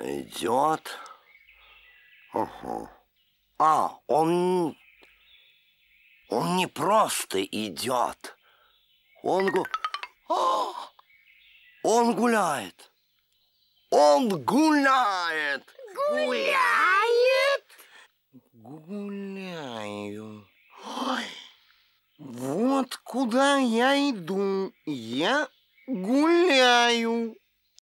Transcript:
идет. Угу. А, он... Он не просто идет. Он гу... А! Он гуляет. Он гуляет. Гуляет? Гуляю. Ой. Вот куда я иду. Я гуляю.